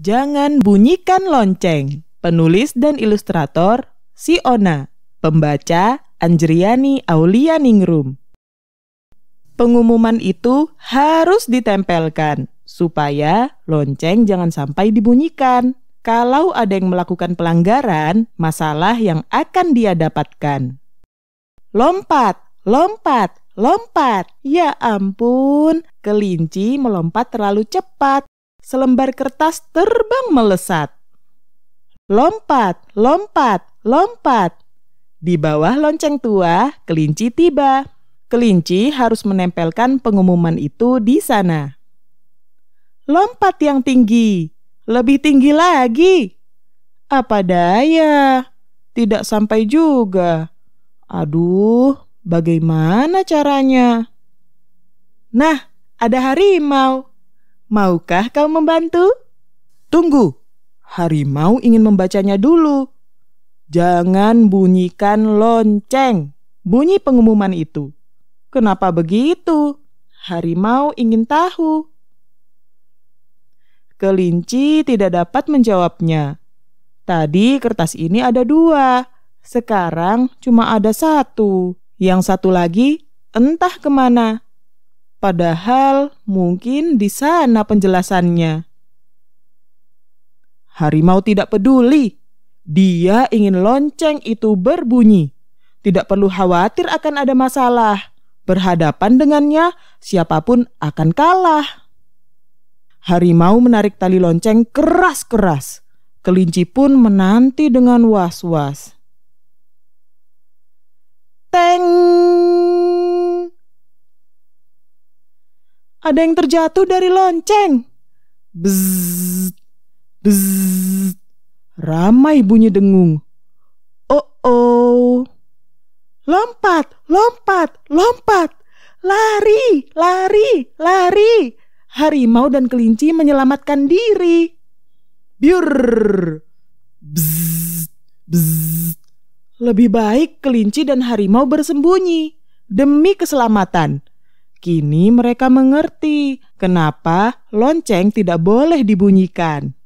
Jangan bunyikan lonceng. Penulis dan ilustrator Si Ona. Pembaca Anjriani Aulia Ningrum. Pengumuman itu harus ditempelkan supaya lonceng jangan sampai dibunyikan. Kalau ada yang melakukan pelanggaran, masalah yang akan dia dapatkan. Lompat, lompat, lompat. Ya ampun, kelinci melompat terlalu cepat Selembar kertas terbang melesat. Lompat, lompat, lompat. Di bawah lonceng tua, kelinci tiba. Kelinci harus menempelkan pengumuman itu di sana. Lompat yang tinggi, lebih tinggi lagi. Apa daya, tidak sampai juga. Aduh, bagaimana caranya? Nah, ada harimau. Maukah kau membantu? Tunggu, harimau ingin membacanya dulu. Jangan bunyikan lonceng, bunyi pengumuman itu. Kenapa begitu? Harimau ingin tahu. Kelinci tidak dapat menjawabnya. Tadi kertas ini ada dua, sekarang cuma ada satu. Yang satu lagi entah kemana. Padahal mungkin di sana penjelasannya. Harimau tidak peduli. Dia ingin lonceng itu berbunyi. Tidak perlu khawatir akan ada masalah. Berhadapan dengannya, siapapun akan kalah. Harimau menarik tali lonceng keras-keras. Kelinci pun menanti dengan was-was. Ada yang terjatuh dari lonceng. Bzzz, bzzz. Ramai bunyi dengung. Oh-oh. Lompat, lompat, lompat. Lari, lari, lari. Harimau dan kelinci menyelamatkan diri. Biur. Bzzz, bzzz. Lebih baik kelinci dan harimau bersembunyi demi keselamatan. Kini mereka mengerti kenapa lonceng tidak boleh dibunyikan.